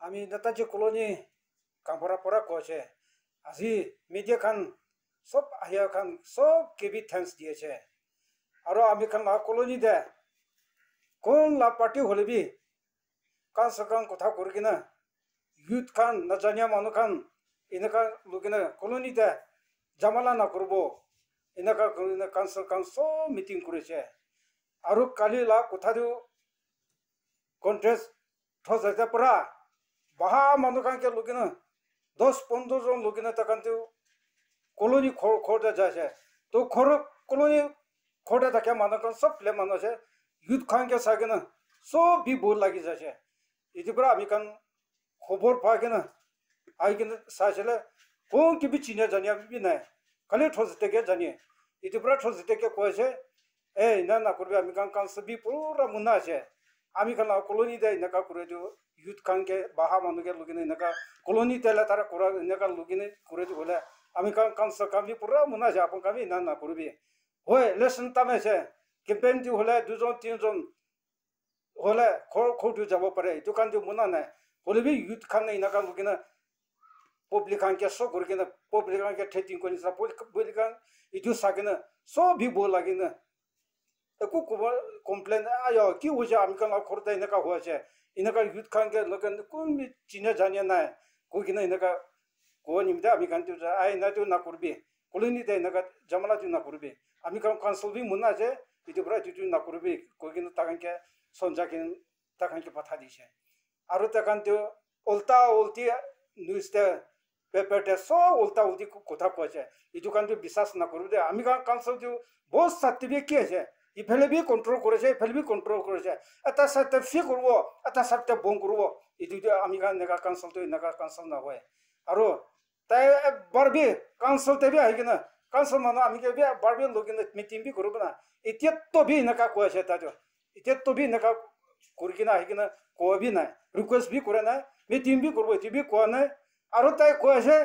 아미 나타체 콜로니 카포라포라 코체 아시 미제 칸 सब आया खान सब के भी थैंक्स दिए छे और आ भी खान आ कॉलोनी दे कौन ला पार्टी होले भी का सकन को था कर किना युद्ध खान न जाने मन खान इनका लोगन कॉलोनी दे जमाला ना करबो इनका कॉलोनी महा मणुका के लुकिन 10 15 जों लुकिन ताकानतिउ कॉलोनी खोर खोर जा जाय तो खोर कॉलोनी खोर दाके मानो कंस प्ले मानो से युथ खान के सागिना सो बि बोल लागिस जाय इदिपुरा आमी कन खबर पाकेना आइ कन साजेला कोन के बि चिन्ह जानिया बि नै कलय ठोजते के जनि इदिपुरा ठोजते के कयसे ए ना ना करबे आमी कन कन yut kange baha manuge lugine naga koloni tela tara kura naga lugine kure de bole ami kan kan sa kami pura muna ja pon kami nan na kurbi hoy lesson tame se ke ben ti hole du zon tin zon hole ko ko du jabo pare du kan du muna na hole bi yut kan nei naga lugine public kan ke so gurgine public kan ke thetin ko ni sa public kan i du sagne so bi 이나가 유트칸게 럭엔 꾸미 진에 자냐나 거기는 이나가 고원입니다 아미 간투자 아이 나도 나쿠르비 콜로니데 이나가 자말라주 나쿠르비 아미 그럼 컨설비 문나제 이드브라 주주 나쿠르비 거기는 타간게 손자긴 타간게 바타디셰 아르타 간투 올타 올티 뉴스테 페페테 소 올타 올디 코타코제 이두 간투 비사스 나쿠르데 아미 ইফালে B control কৰিছে ইফালে B control কৰিছে এটা চাইডে ফি কৰিব এটা চাইডে বং কৰিব এইটো আমি এনেকুৱা কাউঞ্চলটো এনেকুৱা কাউঞ্চল নহয় আৰু তাই বাৰ্বি কাউঞ্চলতে বি আহি কিনে কাউঞ্চল মানুহ আমি কিবা বাৰ্বি লৈ কিনে মিটিং বি কৰিব না এতিয়াতো বি এনেকুৱা কৈ আছে তাইতো এতিয়াতো বি এনেকুৱা কৰি কিনে আহি কিনে কোৱা বি নাই ৰিকুৱেষ্ট বি কৰা নাই মিটিং বি কৰিব এইটো বি কোৱা নাই আৰু তাই কৈ আছে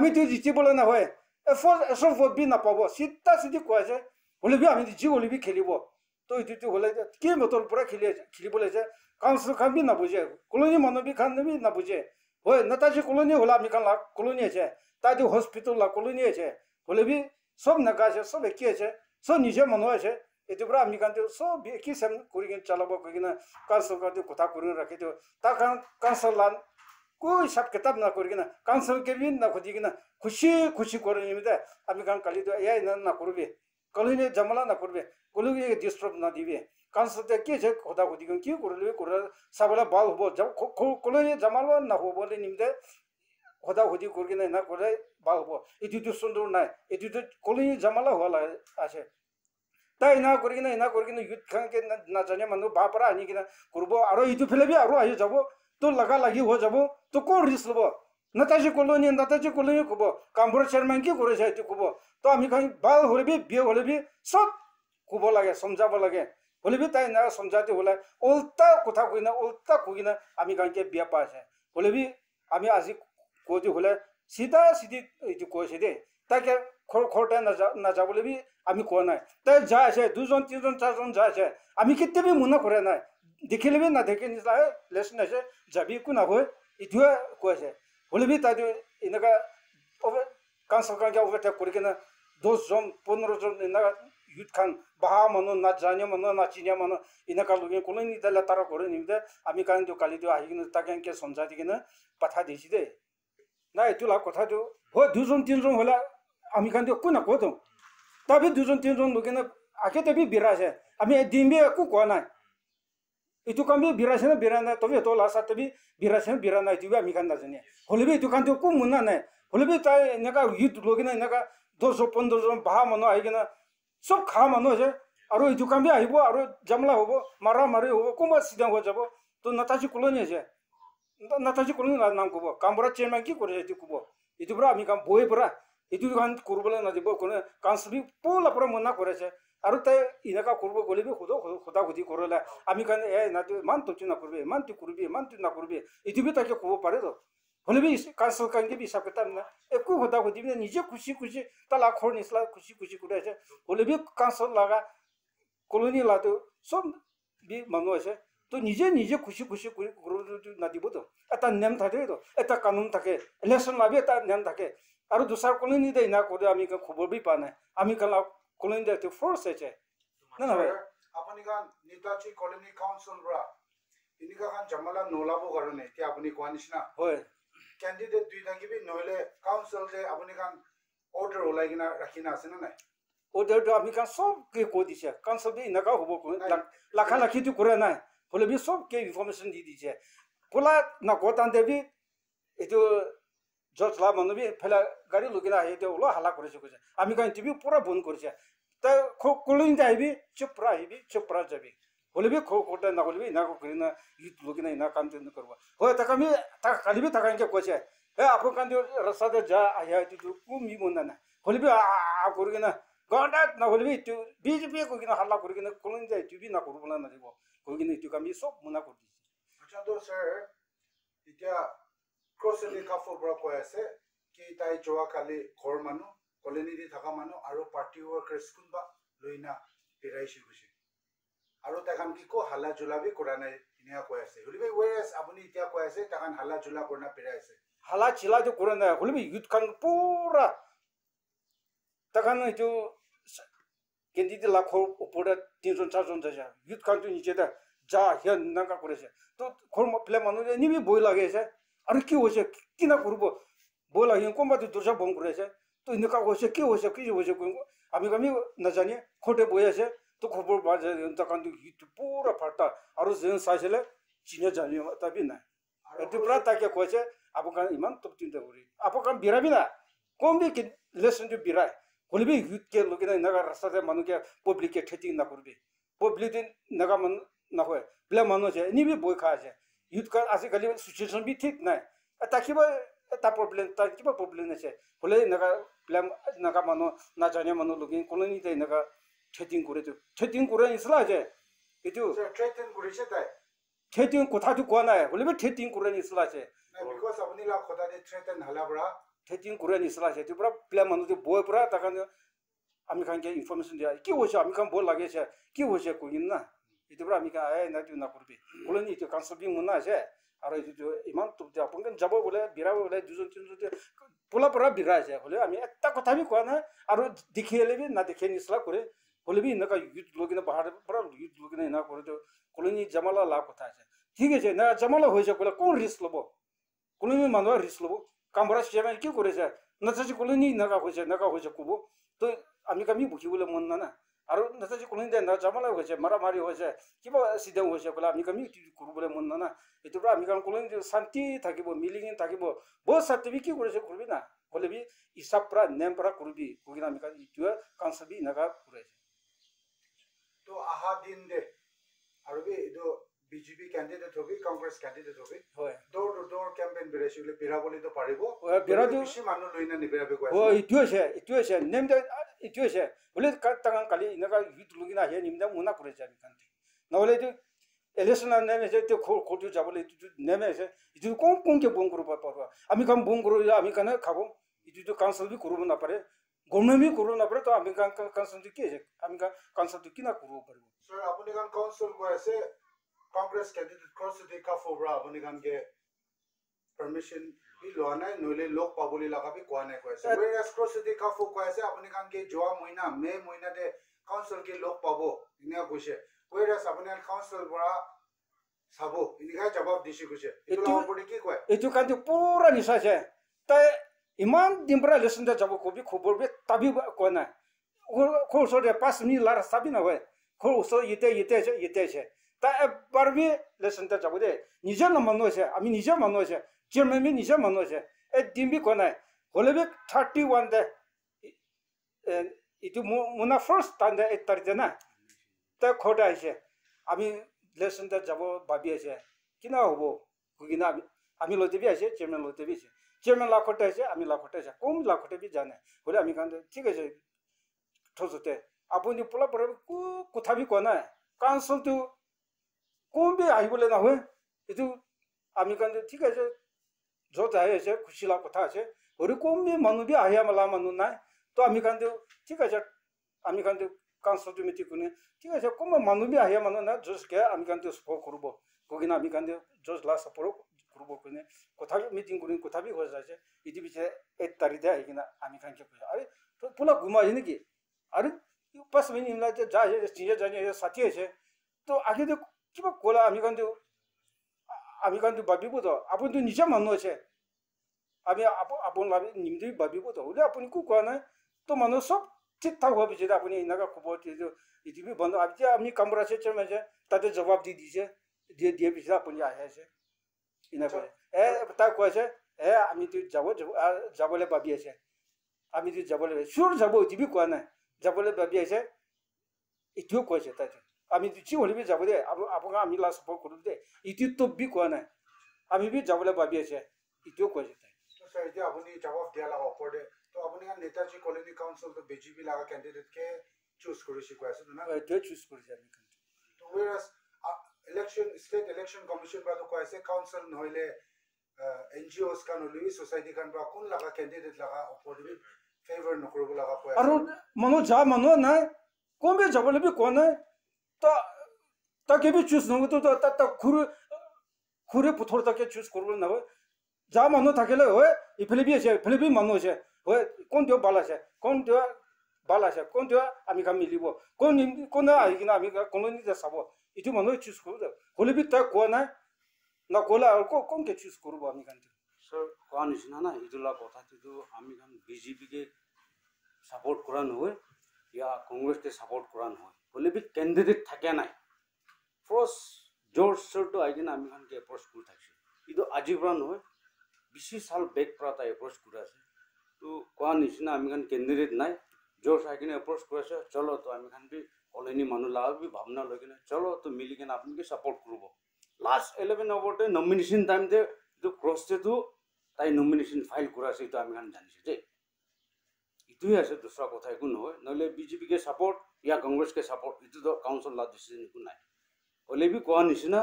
আমিতো জিতিবলৈ নহয় এফ এচ বি নাপাব চিধা চিধি কোৱা আছে 원래 왜안 했는지 지금 원래 왜 캐리고 또 이제 또 원래 게임 어떤 브라 캐리 캐리 볼래 강수 감비 나보제 콜로니 만나비 칸나비 나보제 왜 나타지 콜로니 홀라 미칸라 콜로니에제 다디 호스피탈 라 콜로니에제 원래 비 सब नकाशे सब केचे सो निजे मनवाशे एतुब्रा मिकांते सो बेकी सेम कुरिगे चलाबो कोगिना कासो कादे कोता कुरिन राखेते ताखान कासलान कोई सब किताब ना कुरिगे ना कासो केबिन ना खोदिगे ना खुशी खुशी कोरिन मिदे কলিনে জমলা না করবে গলু গিয়ে ডিস্টার্ব না দিবে কারণ সত্যি কি যে খোদা খুদি কি করলে করে সাবলে বাল হব কলিনে জমালো না হব বলে নিমতে খোদা খুদি করি না না করে বাল হব এটি তো সুন্দর নাই এটি তো কলিনে জমালা হওয়া লাগে আছে তাই এনা করি কিনা এনা করি কিনা ইউথ খান না জানে মানুষ বা পরা আনি কিনা করবো আরো ইটু ফেলে আরো আহি যাব তো লাগা লাগি হয়ে যাব তো কোন রিস্ক লব নাতাজি ক'লো নি নাতাজি ক'লো নি ক'ব কামবোৰ চেয়াৰমেন কি কৰিছে সেইটো ক'ব তো আমি কওঁ ভাল হ'লিবি বিয়ে হ'লিবি চব ক'ব লাগে চমজাব লাগে হ'লিবি তাই না চমজাতে হ'লে উল্টা কথা কৈ উল্টা কৈ না আমি কওঁ কি বিয়া পাইছে হ'লিবি আমি আজি কৈ হ'লে চিধা চিধি এইটো কৈছে দেই তাকে খৰ খৰতে নাযা নাযাবলৈবি আমি কোৱা নাই তাই যাই আছে দুজন তিনিজন চাৰিজন যাই আছে আমি কেতিয়াবি মনে কৰা নাই দেখিলিবি নাদেখি নিজা লেচন আছে যাবি একো নাভয় এইটোৱে কৈছে 홀비 따디 이나가 오버 간석간게 오버타 코르케나 도좀 본로좀 이나가 유트칸 바하마노 나자냐마노 나치냐마노 이나가 루게 콜레니 달라 따라 코르니데 아미 칸도 칼리도 아히긴 따겐케 손자디기나 파타 디시데 나이 둘라 코타조 호 두존 틴존 홀라 아미 칸도 코나 코도 다비 두존 틴존 루게나 아케데비 비라세 아미 딘베 쿠코나 এইটো কাম যে বিৰাইছে না বিৰা নাই তবে সিহঁতৰ লাচা তুমি বিৰাইছে না বিৰা নাই তুমি আমি কান নাজানে হ'লেবি এইটো কাম তেওঁ কো মুনা নাই হ'লেবি তাই এনেকুৱা গীত লৈ কিনে এনেকুৱা দহ পোন্ধৰজন বাহ মানুহ আহি কিনে চব খা মানুহ আছে আৰু এইটো কাম বি আহিব আৰু জামলা হ'ব মাৰা মাৰি হ'ব কোনোবা চিধা হৈ যাব তো নাথাকি কলনি আছে নাথাকি কলনি নাম ক'ব কামবোৰ চেয়াৰমেন কি কৰিছে এইটো ক'ব এইটোৰ পৰা আমি কাম বহে পৰা এইটো কাম কৰিবলৈ নাযাব কোনে কাউঞ্চিলিং পলাৰ পৰা মনা কৰাইছে আৰু তাই এনেকুৱা কৰিব গ'লে বি সোধো সোধা সুধি কৰিলে আমি কাৰণে এ নাতি ইমান তুমি নকৰিবি ইমান তুমি কৰিবি ইমান তুমি নকৰিবি এইটো বি তাকে ক'ব তো হ'লে বি কাঞ্চল কাঞ্জি বি হিচাপে তাৰ মানে একো সোধা সুধিবি নিজে খুচি খুচি তাৰ লাখৰ নিচিনা খুচি খুচি কৰি আছে হ'লে বি কাঞ্চল লগা কলনী লাটো চব বি মানুহ আছে তো নিজে নিজে খুচি খুচি কৰি কৰিবলৈ নাদিবতো এটা নিয়ম থাকেতো এটা কানুন থাকে ইলেকশ্যন লাভে এটা নিয়ম থাকে আৰু দোচাৰ কলনি দে ইনা কৰি আমি খবৰ বি পোৱা নাই আমি কাৰণ colonial to force it. No, no, Abanigan, Nitachi Colony Council, Ra. Inigahan Jamala Nolabo Garone, Abani Kwanishna. Candidate, do you give me Nole Council, Abanigan order like in a Rakina Sinane? Order to Abigan so give Kodisha, Council be Nagahubo, Lakanaki to Kurana. Pulabi so gave information, Didija. Pulat, Nagotan David, it will. জজ লা মানুহ পেলাই গাড়ী লৈ কিনে আহি এতিয়া হাল্লা কৰিছে কৈছে আমি কাৰণ টিভিও পূৰা বন্ধ কৰিছে তই খুব কুলিং আহিবি চুপ পৰা আহিবি চুপ পৰা যাবি হ'লিবি খো খোটাই নাখলিবি ইনাক কৰি না ইট লৈ কিনে ইনাক কাম কৰিব হয় তাক আমি তাক কান্দিবি তাক এনেকৈ কৈছে হে আপোন কান্দি ৰাস্তাতে যা আহি আহিটো কোনো মন নাই না হ'লিবি আ কৰি কিনে গণ্ডা নহ'লিবি ইটো বিজেপিয়ে কৈ কিনে হাল্লা কৰি কিনে কুলিং যায় টিভি না কৰিবলৈ নাথাকিব কৈ কিনে ইটোক আমি চব মনা কৰি দিছোঁ ক্ৰচনী কাফৰ পৰা কৈ আছে কি তাই যোৱাকালি ঘৰ মানুহ কলনী দি থকা মানুহ আৰু পাৰ্টি ৱৰ্কাৰ্ছ কোনোবা লৈ না পেৰাইছে গৈছে আৰু তেখান কি কওঁ হালা জোলা বি কৰা নাই এনেকুৱা কৈ আছে হলি বাই ৱেৰ আপুনি এতিয়া কৈ আছে তেখান হালা জোলা কৰি না পেৰাইছে হালা চিলা যে কৰা নাই হলি বাই ইউথ পুৰা তেখান এইটো কেন্দি দি লাখৰ ওপৰত তিনিজন চাৰিজন যায় ইউথ খানটো যা সিহঁত নিনাকা কৰিছে তো ঘৰ পেলাই মানুহ এনেই বি বৈ লাগে আছে আৰু কি হৈছে কি না কৰিব ব'লা সিহঁত কোনোবা দুৰ্যোগ ভং কৰি আছে তো এনেকুৱা কৈছে কি হৈছে কি হৈছে আমি আমি নাজানি খোটে বহি আছে তো খবৰ পোৱা আৰু যেন চাইছিলে চিনে জানি এটা নাই সেইটোৰ পৰা তাকে কৈছে আপোনাৰ ইমান তপ চিন্তা কৰি আপোনাৰ বিৰাবি না কম বি লেচনটো বিৰাই কলিবি হিউতকে লগে নাই এনেকুৱা ৰাস্তাতে মানুহকে পব্লিকে ঠেটি নাকৰিবি পব্লিক এনেকুৱা মানুহ নহয় বোলে মানুহ আছে এনেই বি বৈ খাই আছে ইউথ কাৰণ আজিকালি মানে চিটুৱেশ্যন বি ঠিক নাই থাকিব এটা প্ৰব্লেম তাৰ কিবা প্ৰব্লেম আছে বোলে এনেকুৱা বোলে এনেকুৱা মানুহ নাজানে মানুহ লগে কোনো নিতে এনেকুৱা থিয়েটিং কৰিছোঁ থিয়েটিং কৰি আনিছিলা যে এইটো থিয়েটিং কৰিছে তাই থিয়েটিং কথাটো কোৱা নাই বোলে বি থিয়েটিং কৰি আনিছিলা আছে থিয়েটিং কৰি আনিছিলা আছে এইটো পৰা বোলে মানুহটো বৈ পৰা তাৰ কাৰণে আমি খান কে ইনফৰমেশ্যন দিয়া কি হৈছে আমি খান বৈ লাগিছে কি হৈছে কৈ কিনে না 이더라 미가 에 나디 나쿠르비 콜로니 이 간소비 문나제 아로 이 이만 뚜디 아픈 건 잡어 볼래 비라 볼래 두존 튠두디 볼라 보라 비라제 콜레 아미 에타 코타비 코나 아로 디케레비 나 디케니슬라 코레 콜레비 나가 유드 로기나 바하르 브라 유드 로기나 이나 코레 저 콜로니 자말라 라 코타제 ठीके ना जमला होय जे कोला कोन रिस्क लबो कोनो मे मानो रिस्क लबो काम बरा छे मे की करे छे न छे कोलो नी नगा होय छे नगा होय छे कुबो तो आमी कमी बुखी बोले मन ना ना আৰু নেতাজী কোনোদিনে না জামালাই হৈছে মাৰা মাৰি হৈছে কিবা চিধা হৈছে বোলে আমি কামি কৰিবলৈ মন না সেইটোৰ পৰা আমি কাৰণ কোনোদিন শান্তি থাকিব মিলি থাকিব বহুত শান্তি কি কৰিছে কৰিবি না হ'লে বি হিচাপ পৰা নেম পৰা কৰিবি কৈ কিনে আমি ইটোৱে কাঞ্চাবি এনেকুৱা কৰাইছে ত' আহা দিন দে আৰু বি এইটো বিজেপি কেন্ডিডেট হবি কংগ্ৰেছ কেন্ডিডেট হবি হয় দৌৰ টু দৌৰ কেম্পেইন বিৰাইছে বুলি বিৰাবলি তো পাৰিব বিৰাদু বেছি মানুহ লৈ না নিবিৰাবি কৈ আছে অ ইটো হৈছে ইটো হৈছে নেম দে ইটো হৈছে বুলি তাঙা কালি এনেকুৱা হিট লগি না হে নিম দে মোনা কৰে যাবি কান্তি নহ'লে এইটো ইলেকশ্যন নেম হৈছে এইটো খো খোটো যাবলৈ এইটো নেমে হৈছে এইটো কম কমকৈ বন্ধ কৰিব পাৰিব আমি কাম বন্ধ কৰোঁ আমি কাৰণে খাব এইটোতো কাউঞ্চিল বি কৰিব নাপাৰে গভৰ্ণমেণ্ট বি কৰিব নাপাৰে তো আমি কাউঞ্চিলটো কি হৈছে আমি কাউঞ্চিলটো কি না কৰিব পাৰিব আপুনি কাৰণ কাউঞ্চিল কৈ আছে कांग्रेस कैंडिडेट क्रॉस से देखा फोबरा अपने काम के परमिशन भी लो आना है नोले लोग पाबोली लगा भी कोने को ऐसे वे एज क्रॉस से देखा फो को ऐसे अपने काम के जो महीना मई महीना दे काउंसिल के लोग पाबो इन्हें कुछ है वे एज अपने काउंसिल बड़ा सबो इनका जवाब दिशि कुछ इतो लोगों को की को इतो कांति तो पूरा निशा से त तो इमान दिमरा लेसन दे जब को भी खबर भी तभी कोना खोर सोरे पास नहीं लार सभी ना हुए खोर सो ये ये इते इते তা পারবি লেসন তা যাবো দে নিজে না মানুষ আছে আমি নিজে মানুষ আছে চেয়ারম্যান বি নিজে মানুষ আছে এ ডিম্বি কোনায় হলে বি থার্টি ওয়ান দে ইটো মোনা ফার্স্ট টান দে এই তারিখ না তা খোটা আছে আমি লেসন তা যাব ভাবি আছে কিনা হব কিনা আমি আমি লইতে বি আছে চেয়ারম্যান লইতে বি আছে চেয়ারম্যান লাখটে আছে আমি লাখটে আছে কম লাখটে বি জানে হলে আমি কান ঠিক আছে ঠোঁচতে আপুনি পোলা পরে কোথাবি কোৱা নাই কাৰণ চলটো বি আহিবলে নহয় এইটো আমি কাৰণে ঠিক আছে য'ত আহি আছে খুচি লোৱা কথা আছে হৰি কমবি মানুহ বি আহি মেলা মানুহ নাই তো আমি কাৰণে ঠিক আছে আমি কাৰণে কাঞ্চটো মিটি কোনে ঠিক আছে কম মানুহ বি আহি মানুহ নাই যচকে আমি কাৰণে সফল কৰিব কৈ কিনে আমি কাৰণে যচ লাষ্ট সফলো কৰিব কোনে কথা মিটিং কৰি কথা বি হৈ যায় ইটি পিছে এক তাৰিখে আহি কিনে আমি কাৰণে কৈছোঁ আৰে পুৰা ঘুমাইছে নেকি আৰে পাঁচ মিনিট যা আহি আছে চিজে জানি আছে আছে তো আগে কিবা ক'লে আমি কিন্তু আমি ভাবিব তো আপুনিতো নিজে মানুহ আছে আমি আপুনি ভাবি নিমিতে ভাবিবতো হ'লে আপুনি কো কোৱা নাই তো মানুহ চব ঠিক ঠাক হোৱা পিছত আপুনি এনেকুৱা খবৰ দিয়ে ইডিবি বন্ধ এতিয়া আমি কামৰাজ চেয়াৰমেন তাতে জবাব দি দিছে দিয়ে দিয়ে পিছতে আপুনি আহি আছে এনেকুৱা এ তাক কৈছে এ আমিতো যাব যাবলৈ ভাবি আছে আমি আমিতো যাবলৈ চুৰ যাব ইডিবি কোৱা নাই যাবলৈ ভাবি আছে এইটোও কৈছে তাতে আমি যি হ'লেও যাব দে আপোনাক আমি লাজ সফল কৰোঁ দে ইটোতো বি কোৱা নাই আমি বি যাবলৈ ভাবি আছে ইটোও কৈ যায় আপুনি জবাব দিয়া লাগে ওপৰতে তো আপুনি নেতাজী কলনি কাউন্সিল তো বিজেপি লাগা ক্যান্ডিডেট কে চুজ কৰিছে কৈ আছে না তো চুজ কৰিছে আমি কিন্তু তো ওয়েরাস ইলেকশন স্টেট ইলেকশন কমিশন বা তো কৈ আছে কাউন্সিল নহলে এনজিওস কান হলি সোসাইটি কান বা কোন লাগা ক্যান্ডিডেট লাগা ওপৰত বি ফেভৰ নকৰিব লাগা কৈ আছে আৰু মনো যা মনো না কোনবে যাবলৈ বি কোন নাই 또 따개비 주스 농구 또 따따 구르 구르 부터로 따개 주스 구르고 나고 자 만노 다켈 왜이 필리비에 필리비 만노제 왜 콘디오 발라제 콘디오 발라제 콘디오 아미가 밀리고 콘니 콘나 아기나 아미가 콘니데 사보 이두 만노 주스 구르고 콜리비 따 고나 나 콜라 알코 콘케 주스 구르고 아미간데 서 관이시나나 이둘라 고타티도 아미간 비지비게 사포트 쿠란 호에 야 콩그레스테 사포트 쿠란 호에 অলিম্পিক কেণ্ডিডেট থাকে নাই ফ্ৰচ জৰ্জ শ্বৰটো আইদিনা আমি এখনকে এপ্ৰ'চ কৰি থাকিছোঁ কিন্তু আজিৰ পৰা নহয় বেছি চাল বেক পৰা তাই এপ্ৰ'চ কৰি আছে তো কোৱা নিচিনা আমি এখন কেণ্ডিডেট নাই জৰ্জ আহি কিনে এপ্ৰ'চ কৰি আছে চলো তো আমি এখন বি কলনি মানুহ লাগি ভাৱনা লৈ কিনে চল তো মিলি কিনে আপোনালোকে ছাপৰ্ট কৰিব লাষ্ট ইলেভেন অভাৰতে নমিনেশ্যন টাইম যিটো ক্ৰছ যিটো তাই নমিনেশ্যন ফাইল কৰা আছে সেইটো আমি এখন জানিছোঁ দেই দুই আছে দুসৰা কথা একো নহয় নহ'লে বিজেপিকে ছাপৰ্ট ইয়াৰ কংগ্ৰেছকে ছাপৰ্ট এইটোতো কাউঞ্চল লোৱা ডিচিজন একো নাই অলেবি কোৱা নিচিনা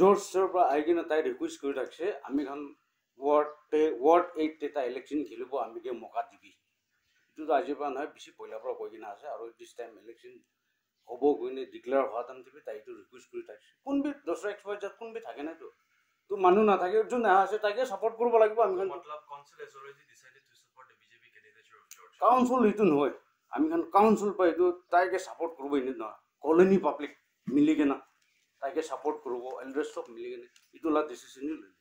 জৰ্জৰ পৰা আহি কিনে তাই ৰিকুৱেষ্ট কৰি ৰাখিছে আমি এখন ৱাৰ্ডে ৱাৰ্ড এইট এটা ইলেকশ্যন খেলিব আমি কি মকা দিবি এইটোতো আজিৰ পৰা নহয় বেছি পইলাৰ পৰা কৈ কিনে আছে আৰু দিছ টাইম ইলেকশ্যন হ'ব গৈ নে ডিক্লেয়াৰ হোৱা টাইম দিবি তাইটো ৰিকুৱেষ্ট কৰি ৰাখিছে কোনবি দছৰা এক্সপাৰ্ট কোনবি থাকে নাইতো তোৰ মানুহ নাথাকে যোন নাহে আছে তাকে কৰিব লাগিব আমি কাউন্সিল সেইটো নহয় আমি কাউন্সিল পাই এইটো তাইকে ছাপোৰ্ট কৰিব এনে নহয় কলনি পাব্লিক মিলি কেনে তাইকে ছাপোৰ্ট কৰিব এলডি চব মিলি কেনে এইটো লাগে ডিচিশ্যনেই লৈ